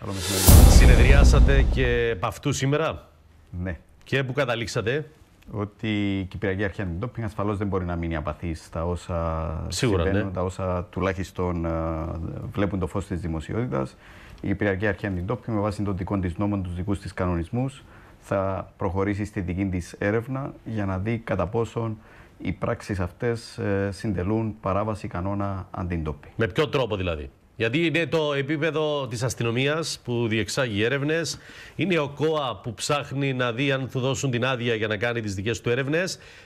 Καλό μεσημέρι. Συνεδριάσατε και επ' αυτού σήμερα. Ναι. Και πού καταλήξατε. Ότι η Κυπριακή Αρχή Αντιντόπινη ασφαλώς δεν μπορεί να μείνει απαθής στα όσα Σίγουρα, ναι. τα όσα τουλάχιστον βλέπουν το φως της δημοσιότητας. Η Κυπριακή Αρχή Αντιντόπινη με βάση των δικών τη νόμων, τους δικούς της κανονισμούς, θα προχωρήσει στη δική της έρευνα για να δει κατά πόσον οι πράξεις αυτές ε, συντελούν παράβαση κανόνα αντιντόπινγκ. Με ποιο τρόπο δηλαδή. Γιατί είναι το επίπεδο της αστυνομίας που διεξάγει έρευνες, είναι ο ΚΟΑ που ψάχνει να δει αν του δώσουν την άδεια για να κάνει τις δικές του έρευνες.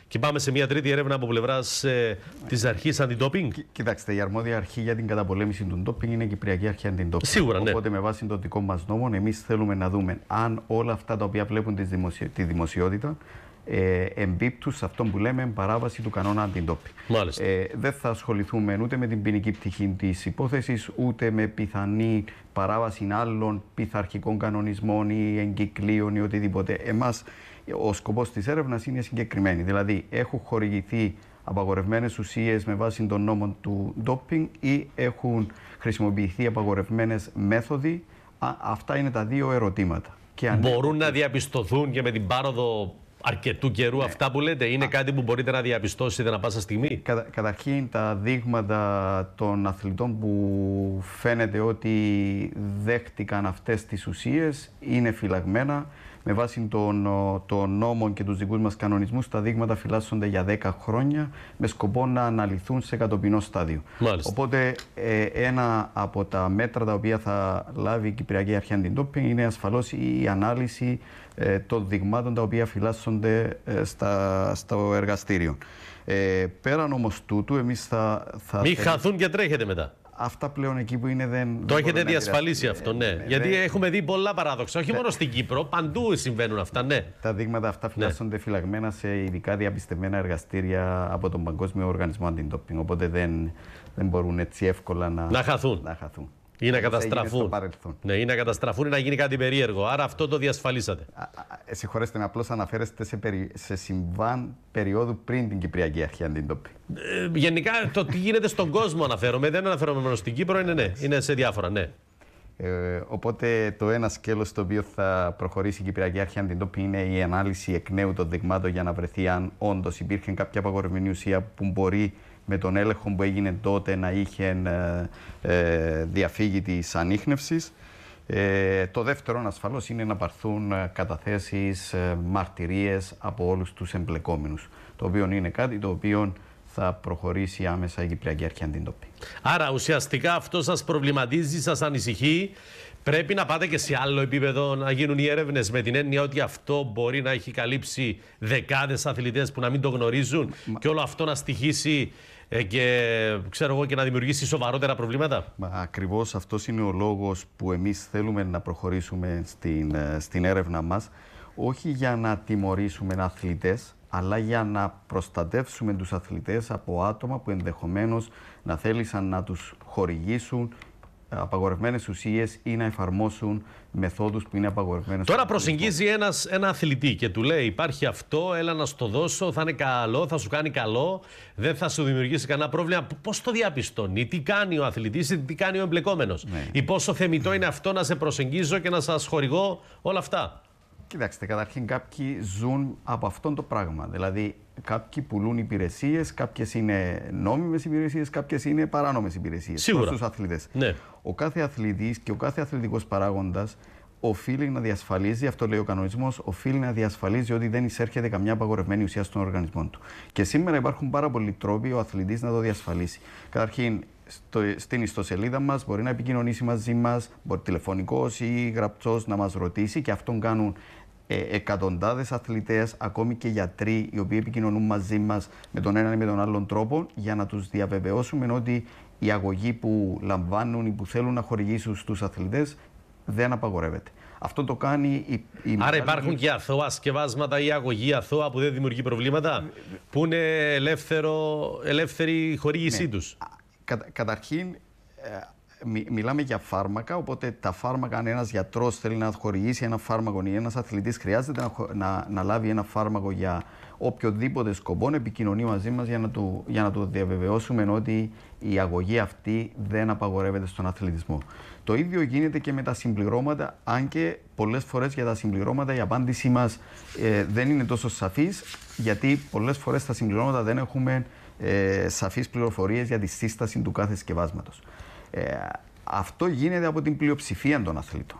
Και πάμε σε μια τρίτη έρευνα από πλευράς ε, της αρχής αντιτόπινγκ. Κοιτάξτε, η αρμόδια αρχή για την καταπολέμηση του ντόπινγκ είναι η Κυπριακή Αρχή Αντιτόπινγκ. Σίγουρα, ναι. Οπότε, με βάση το δικών μα νόμων, εμείς θέλουμε να δούμε αν όλα αυτά τα οποία βλέπουν τη δημοσιότητα ε, σε αυτό που λέμε παράβαση του κανόνα αντιντόπι. Ε, δεν θα ασχοληθούμε ούτε με την ποινική πτυχή της υπόθεσης, ούτε με πιθανή παράβαση άλλων πειθαρχικών κανονισμών ή εγκυκλίων ή οτιδήποτε. Εμάς ο σκοπός της έρευνας είναι συγκεκριμένη. Δηλαδή, έχουν χορηγηθεί απαγορευμένες ουσίες με βάση τον νόμο του ντόπινγκ ή έχουν χρησιμοποιηθεί απαγορευμένες μέθοδοι. Α, αυτά είναι τα δύο ερωτήματα. Και αν... Μπορούν να διαπιστωθούν και με την πάροδο αρκετού καιρού ναι. αυτά που λέτε. Είναι κάτι που μπορείτε να διαπιστώσετε να πάσα στιγμή. Κατα, καταρχήν τα δείγματα των αθλητών που φαίνεται ότι δέχτηκαν αυτές τις ουσίες είναι φυλαγμένα με βάση των νόμων και τους δικούς μας κανονισμούς, τα δείγματα φυλάσσονται για 10 χρόνια με σκοπό να αναλυθούν σε κατοπινό στάδιο. Μάλιστα. Οπότε ε, ένα από τα μέτρα τα οποία θα λάβει η Κυπριακή Αρχή Αντιντόπινγκ είναι ασφαλώς η ανάλυση ε, των δειγμάτων τα οποία φυλάσσονται ε, στα, στο εργαστήριο. Ε, πέραν όμως τούτου εμείς θα... θα Μην χαθούν και τρέχετε μετά αυτά πλέον εκεί που είναι δεν. Το έχετε διασφαλίσει αυτό, ναι. Ε, Γιατί έχουμε δει πολλά παράδοξα. Όχι ναι. μόνο στην Κύπρο, παντού συμβαίνουν αυτά, ναι. Τα δείγματα αυτά ναι. φυλάσσονται φυλαγμένα σε ειδικά διαπιστευμένα εργαστήρια από τον Παγκόσμιο Οργανισμό Αντιντόπινγκ. Οπότε δεν, δεν μπορούν έτσι εύκολα να, να Να χαθούν. Ή να ε, καταστραφούν. Ναι, ή να καταστραφούν να γίνει κάτι περίεργο. Άρα αυτό το διασφαλίσατε. Ε, συγχωρέστε με, απλώς αναφέρεστε σε, σε συμβάν περίοδου πριν την Κυπριακή Αρχή Αντίντοπη. Ε, γενικά το τι γίνεται στον κόσμο αναφέρομαι. Δεν αναφέρομαι μόνο στην Κύπρο, είναι, ναι, είναι σε διάφορα. Ναι. Ε, οπότε το ένα σκέλος το οποίο θα προχωρήσει η Κυπριακή Αρχή Αντιντόπη είναι η ανάλυση εκ νέου των δειγμάτων για να βρεθεί αν όντως υπήρχε κάποια απαγορευμένη ουσία που μπορεί με τον έλεγχο που έγινε τότε να είχε ε, ε, διαφύγει της ανείχνευσης. Ε, το δεύτερο ασφαλώς είναι να πάρθουν ε, καταθέσεις, μαρτυρίες από όλους τους εμπλεκόμενους, το οποίο είναι κάτι το οποίο θα προχωρήσει άμεσα η Κυπριακή Αρχή Αντίντοπη. Άρα ουσιαστικά αυτό σας προβληματίζει, σας ανησυχεί. Πρέπει να πάτε και σε άλλο επίπεδο να γίνουν οι έρευνες με την έννοια ότι αυτό μπορεί να έχει καλύψει δεκάδες αθλητές που να μην το γνωρίζουν και όλο αυτό να στοιχήσει ε, και, ξέρω εγώ, και να δημιουργήσει σοβαρότερα προβλήματα. Ακριβώς αυτός είναι ο λόγος που εμείς θέλουμε να προχωρήσουμε στην, ε, στην έρευνα μας. Όχι για να τιμωρήσουμε αθλητές, αλλά για να προστατεύσουμε τους αθλητές από άτομα που ενδεχομένως να θέλησαν να τους χορηγήσουν ε, απαγορευμένες ουσίες ή να εφαρμόσουν μεθόδους που είναι απαγορευμένες. Τώρα προσεγγίζει ένας, ένα αθλητή και του λέει: Υπάρχει αυτό, έλα να σου το δώσω, θα είναι καλό, θα σου κάνει καλό, δεν θα σου δημιουργήσει κανένα πρόβλημα. Πώς το διαπιστώνει, τι κάνει ο αθλητής ή τι κάνει ο εμπλεκόμενος, ναι. ή πόσο θεμητό είναι αυτό να σε προσεγγίζω και να σας χορηγώ όλα αυτά. Κοιτάξτε, καταρχήν κάποιοι ζουν από αυτό το πράγμα. Δηλαδή, κάποιοι πουλούν υπηρεσίες, κάποιες είναι νόμιμες υπηρεσίες, κάποιες είναι παράνομες υπηρεσίες. Σίγουρα. Στους αθλητές. Ναι. Ο κάθε αθλητής και ο κάθε αθλητικός παράγοντας οφείλει να διασφαλίζει, αυτό λέει ο κανονισμός, οφείλει να διασφαλίζει ότι δεν εισέρχεται καμιά απαγορευμένη ουσία στον οργανισμό του. Και σήμερα υπάρχουν πάρα πολλοί τρόποι ο αθλητής να το διασφαλίσει. Καταρχήν, στο, στην ιστοσελίδα μας, μπορεί να επικοινωνήσει μαζί μας, μπορεί τηλεφωνικός ή γραπτός να μας ρωτήσει και αυτόν κάνουν ε, εκατοντάδες αθλητές, ακόμη και γιατροί οι οποίοι επικοινωνούν μαζί μας με τον έναν ή με τον άλλον τρόπο για να τους διαβεβαιώσουμε ότι η αγωγή που λαμβάνουν ή που θέλουν να χορηγήσουν στους αθλητές δεν απαγορεύεται. Αυτό το κάνει η. η Άρα υπάρχουν και αθώα σκευάσματα ή αγωγή αθώα που δεν δημιουργεί προβλήματα, που είναι ελεύθερο, ελεύθερη χορήγησή ναι. τους καταρχήν, ε, μιλάμε για φάρμακα, οπότε τα φάρμακα, αν ένας γιατρός θέλει να χορηγήσει ένα φάρμακο ή ένας αθλητής χρειάζεται να, να, λάβει ένα φάρμακο για οποιοδήποτε σκοπό, να επικοινωνεί μαζί μας για να του, για να διαβεβαιώσουμε ότι η αγωγή αυτή δεν απαγορεύεται στον αθλητισμό. Το ίδιο γίνεται και με τα συμπληρώματα, αν και πολλές φορές για τα συμπληρώματα η απάντησή μας ε, δεν είναι τόσο σαφής, γιατί πολλές φορές τα συμπληρώματα δεν έχουμε ε, σαφείς πληροφορίες για τη σύσταση του κάθε συσκευάσματος. Ε, αυτό γίνεται από την πλειοψηφία των αθλητών.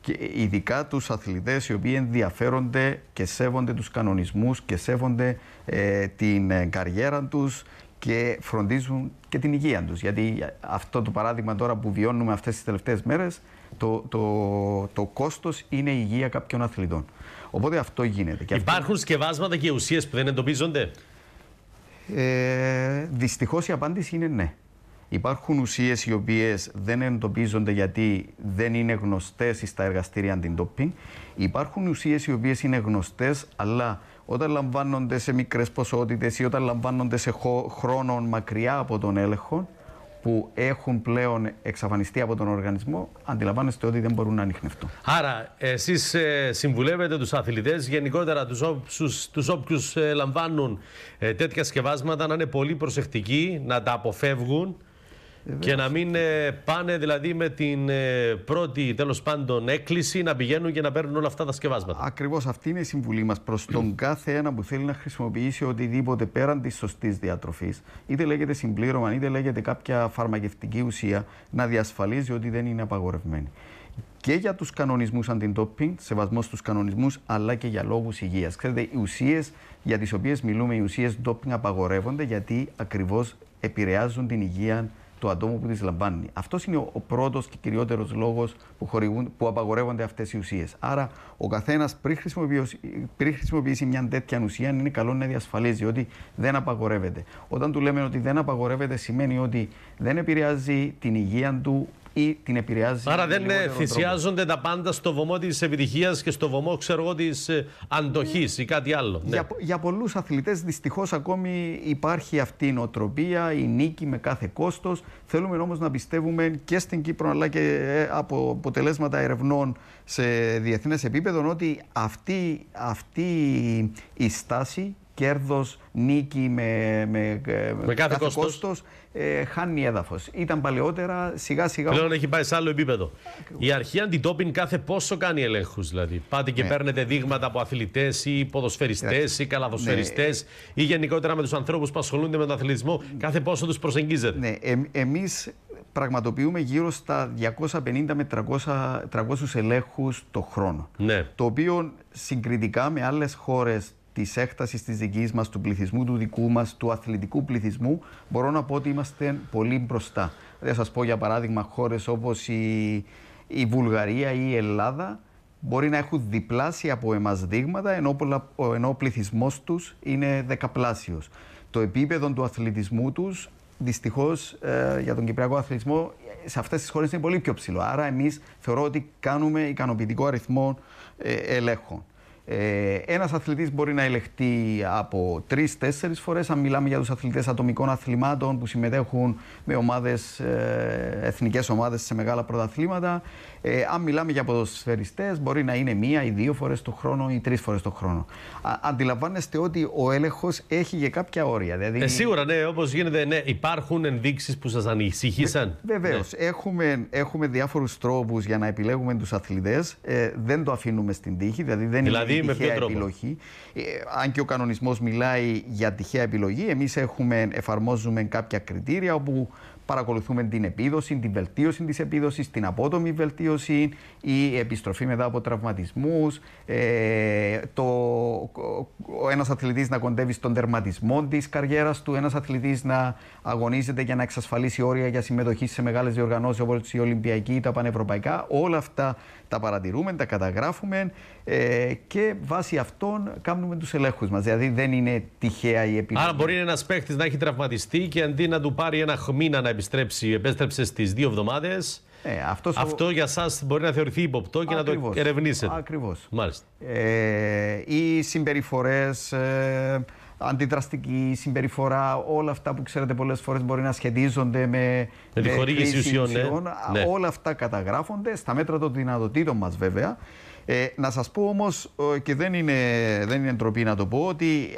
Και ειδικά τους αθλητές οι οποίοι ενδιαφέρονται και σέβονται τους κανονισμούς και σέβονται ε, την ε, καριέρα τους και φροντίζουν και την υγεία τους. Γιατί αυτό το παράδειγμα τώρα που βιώνουμε αυτές τις τελευταίες μέρες, το, το, το κόστος είναι η υγεία κάποιων αθλητών. Οπότε αυτό γίνεται. Υπάρχουν αυτό... σκευάσματα και ουσίες που δεν εντοπίζονται. Ε, Δυστυχώς η απάντηση είναι ναι. Υπάρχουν ουσίες οι οποίες δεν εντοπίζονται γιατί δεν είναι γνωστές στα εργαστήρια αντιντόπινγκ. Υπάρχουν ουσίες οι οποίες είναι γνωστές, αλλά όταν λαμβάνονται σε μικρές ποσότητες ή όταν λαμβάνονται σε χρόνο μακριά από τον έλεγχο, που έχουν πλέον εξαφανιστεί από τον οργανισμό, αντιλαμβάνεστε ότι δεν μπορούν να ανοιχνευτούν. Άρα, εσείς ε, συμβουλεύετε τους αθλητές, γενικότερα τους όποιους ε, λαμβάνουν ε, τέτοια σκευάσματα, να είναι πολύ προσεκτικοί, να τα αποφεύγουν και να μην ε, πάνε δηλαδή με την ε, πρώτη τέλος πάντων έκκληση να πηγαίνουν και να παίρνουν όλα αυτά τα σκευάσματα. Ακριβώς αυτή είναι η συμβουλή μας προς τον κάθε ένα που θέλει να χρησιμοποιήσει οτιδήποτε πέραν της σωστής διατροφής είτε λέγεται συμπλήρωμα είτε λέγεται κάποια φαρμακευτική ουσία να διασφαλίζει ότι δεν είναι απαγορευμένη και για τους κανονισμούς αντιντόπινγκ, σεβασμός στους κανονισμούς, αλλά και για λόγους υγείας. Ξέρετε, οι ουσίες για τις οποίες μιλούμε, οι ουσίες ντόπινγκ απαγορεύονται γιατί ακριβώς επηρεάζουν την υγεία του ατόμου που τις λαμβάνει. Αυτός είναι ο, πρώτος και κυριότερος λόγος που, που απαγορεύονται αυτές οι ουσίες. Άρα, ο καθένας πριν, πριν χρησιμοποιήσει μια τέτοια ουσία, είναι καλό να διασφαλίζει ότι δεν απαγορεύεται. Όταν του λέμε ότι δεν απαγορεύεται, σημαίνει ότι δεν επηρεάζει την υγεία του ή την επηρεάζει. Άρα δεν ε, θυσιάζονται τα πάντα στο βωμό της επιτυχίας και στο βωμό, ξέρω εγώ, της ε, αντοχής ή κάτι άλλο. Ναι. Για, για πολλούς αθλητές δυστυχώς ακόμη υπάρχει αυτή η νοοτροπία, η νίκη με κάθε κόστος. Θέλουμε όμως να πιστεύουμε και στην Κύπρο αλλά και ε, από αποτελέσματα ερευνών σε διεθνές επίπεδο ότι αυτή, αυτή η στάση κέρδος, νίκη με, με, ε, με κάθε, κάθε κόστος, ε, χάνει έδαφος. Ήταν παλαιότερα, σιγά σιγά... Πλέον έχει πάει σε άλλο επίπεδο. Η αρχή αντιτόπιν κάθε πόσο κάνει ελέγχους δηλαδή. Πάτε και ναι. παίρνετε δείγματα από αθλητές ή ποδοσφαιριστές ή καλαδοσφαιριστές ναι. ή γενικότερα με τους ανθρώπους που ασχολούνται με τον αθλητισμό. Ναι. Κάθε πόσο τους προσεγγίζετε. Ναι, ε, εμείς πραγματοποιούμε γύρω στα 250 με 300, 300 ελέγχους το χρόνο. Ναι. Το οποίο συγκριτικά με άλλες χώρες της έκτασης της δικής μας, του πληθυσμού, του δικού μας, του αθλητικού πληθυσμού, μπορώ να πω ότι είμαστε πολύ μπροστά. Δεν σας πω για παράδειγμα, χώρες όπως η, Βουλγαρία ή η Ελλάδα μπορεί να έχουν διπλάσια από εμάς δείγματα, ενώ, πολλα, ο πληθυσμός τους είναι δεκαπλάσιος. Το επίπεδο του αθλητισμού τους, δυστυχώς ε, για τον κυπριακό αθλητισμό, σε αυτές τις χώρες είναι πολύ πιο ψηλό. Άρα, εμείς θεωρώ ότι κάνουμε ικανοποιητικό αριθμό ε, ελέγχων. Ε, Ένας αθλητής μπορεί να ελεχτεί από τρει-τέσσερι φορές. Αν μιλάμε για τους αθλητές ατομικών αθλημάτων που συμμετέχουν με ομάδες, εθνικές ομάδες σε μεγάλα πρωταθλήματα. Ε, αν μιλάμε για ποδοσφαιριστές, μπορεί να είναι μία ή δύο φορές το χρόνο ή τρεις φορές το χρόνο. αντιλαμβάνεστε ότι ο έλεγχος έχει και κάποια όρια. Δηλαδή- ε, σίγουρα, ναι, όπως γίνεται, ναι, υπάρχουν ενδείξεις που σας ανησυχήσαν. Βεβαίως. Ναι. Έχουμε, έχουμε διάφορους τρόπους για να επιλέγουμε τους αθλητές. Ε, δεν το αφήνουμε στην τύχη. Δηλαδή, δεν δηλαδή δηλαδή, με επιλογή. Ε, αν και ο κανονισμός μιλάει για τυχαία επιλογή, έχουμε εφαρμόζουμε κάποια κριτήρια όπου παρακολουθούμε την επίδοση, την βελτίωση της επίδοσης, την απότομη βελτίωση, η επιστροφή μετά από τραυματισμούς, ε, το, ο ένας αθλητής να κοντεύει στον τερματισμό της καριέρας του, ένας αθλητής να αγωνίζεται για να εξασφαλίσει όρια για συμμετοχή σε μεγάλες διοργανώσεις όπως η Ολυμπιακή ή τα Πανευρωπαϊκά. Όλα αυτά τα παρατηρούμε, τα καταγράφουμε ε, και βάσει αυτών κάνουμε τους ελέγχους μας. Δηλαδή δεν είναι τυχαία η επιλογή. Άρα μπορεί ένας παίχτη να έχει τραυματιστεί και αντί να του πάρει ένα μήνα να επιστρέψει επιστρέψει, επέστρεψε στι δύο εβδομάδες. Ε, ναι, Αυτός για εσά μπορεί να θεωρηθεί υποπτό και να το ερευνήσετε. Ακριβώς. Μάλιστα. Ε, οι συμπεριφορές, ε, αντιδραστική συμπεριφορά, όλα αυτά που ξέρετε πολλές φορές μπορεί να σχετίζονται με. με τη χορήγηση ουσιών. Ναι. ναι. Όλα αυτά καταγράφονται στα μέτρα των δυνατοτήτων μας, βέβαια. Ε, να σας πω όμως, ε, και δεν είναι, δεν είναι ντροπή να το πω, ότι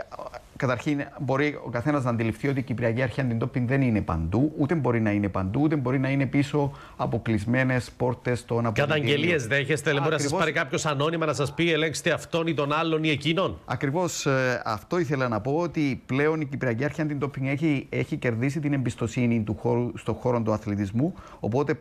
καταρχήν μπορεί ο καθένας να αντιληφθεί ότι η Κυπριακή Αρχή Αντιντόπινγκ δεν είναι παντού, ούτε μπορεί να είναι παντού, ούτε μπορεί να είναι πίσω από κλεισμένε πόρτες των αποκλεισμένων. Καταγγελίε δέχεστε, μπορεί να σας πάρει κάποιος ανώνυμα να σας πει ελέγξτε αυτόν ή τον άλλον ή εκείνον. Ακριβώς ε, αυτό ήθελα να πω ότι πλέον η Κυπριακή Αρχή Αντιντόπινγκ έχει, έχει κερδίσει την εμπιστοσύνη του χώρου, στον χώρο του αθλητισμού. Οπότε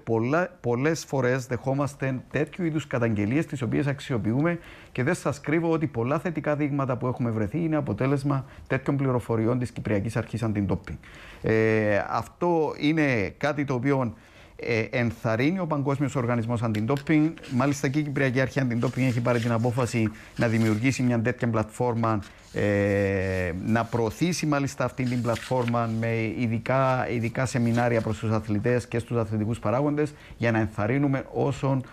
πολλές φορές δεχόμαστε τέτοιου είδους καταγγελίες τις οποίες αξιοποιούμε και δεν σας κρύβω ότι πολλά θετικά δείγματα που έχουμε βρεθεί είναι αποτέλεσμα τέτοιων πληροφοριών της Κυπριακής Αρχής Αντιντόπινγκ. Ε, αυτό είναι κάτι το οποίο ε, ενθαρρύνει ο Παγκόσμιος Οργανισμός Αντιντόπινγκ. Μάλιστα και η Κυπριακή Αρχή Αντιντόπινγκ έχει πάρει την απόφαση να δημιουργήσει μια τέτοια πλατφόρμα, ε, να προωθήσει μάλιστα αυτή την πλατφόρμα με ειδικά, ειδικά σεμινάρια προς τους αθλητές και στους αθλητικούς παράγοντες για να ενθαρρύνουμε όσον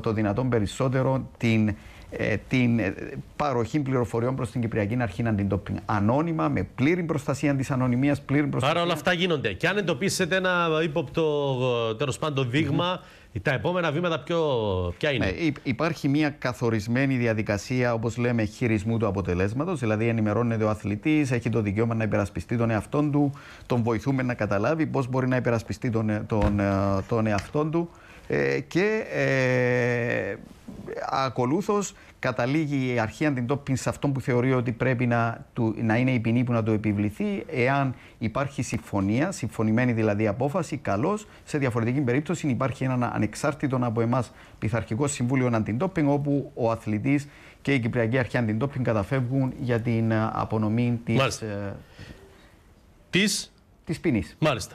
το δυνατόν περισσότερο την ε, την ε, παροχή πληροφοριών προς την Κυπριακή Αρχή τοπεί Ανώνυμα, με πλήρη προστασία της ανωνυμίας, πλήρη προστασία. Άρα όλα αυτά γίνονται. Και αν εντοπίσετε ένα ύποπτο τέλος πάντων δείγμα, mm -hmm. τα επόμενα βήματα ποιο, ποια είναι. Ναι, υπάρχει μια καθορισμένη διαδικασία, όπως λέμε, χειρισμού του αποτελέσματος. Δηλαδή, ενημερώνεται ο αθλητής, έχει το δικαίωμα να υπερασπιστεί τον εαυτό του, τον βοηθούμε να καταλάβει πώς μπορεί να υπερασπιστεί τον, τον, τον εαυτόν του ε, και ε, ακολούθως καταλήγει η αρχή αντιμετώπισης σε αυτό που θεωρεί ότι πρέπει να, να είναι η ποινή που να το επιβληθεί. Εάν υπάρχει συμφωνία, συμφωνημένη δηλαδή απόφαση, καλώς Σε διαφορετική περίπτωση υπάρχει ένα ανεξάρτητο από εμάς πειθαρχικό συμβούλιο αντιντόπινγκ, όπου ο αθλητής και η Κυπριακή Αρχή αντιντόπιν καταφεύγουν για την ε, απονομή της. Ε, της, της ποινής. Μάλιστα.